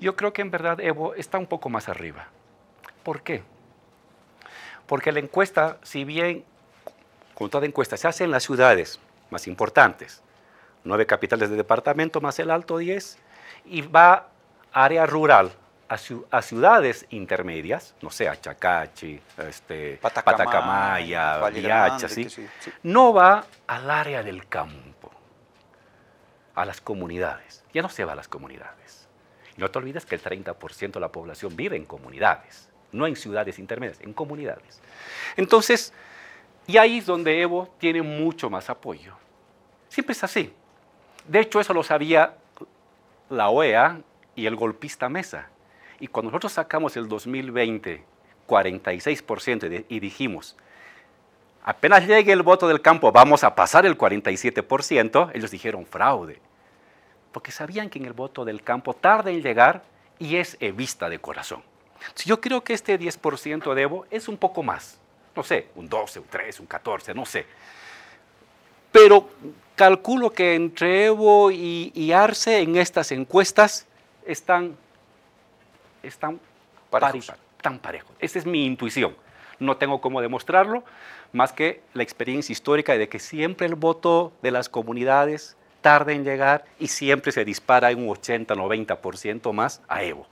Yo creo que en verdad Evo está un poco más arriba. ¿Por qué? Porque la encuesta, si bien, con toda encuesta, se hace en las ciudades más importantes, nueve capitales de departamento más el Alto 10, y va área rural, a, ciudades intermedias, no sé, a Chacachi, este, Patacamaya, Patacamaya no va al área del campo, a las comunidades, ya no se va a las comunidades. No te olvides que el 30% de la población vive en comunidades, no en ciudades intermedias, en comunidades. Entonces, y ahí es donde Evo tiene mucho más apoyo. Siempre es así. De hecho, eso lo sabía la OEA y el golpista Mesa. Y cuando nosotros sacamos el 2020, 46% y dijimos, apenas llegue el voto del campo, vamos a pasar el 47%, ellos dijeron fraude que sabían que en el voto del campo tarda en llegar y es evista de corazón. Yo creo que este 10% de Evo es un poco más, no sé, un 12, un 13, un 14, no sé. Pero calculo que entre Evo y, Arce en estas encuestas están, están parejos. tan parejos. Esa es mi intuición. No tengo cómo demostrarlo, más que la experiencia histórica de que siempre el voto de las comunidades Tarde en llegar y siempre se dispara en un 80-90% más a Evo.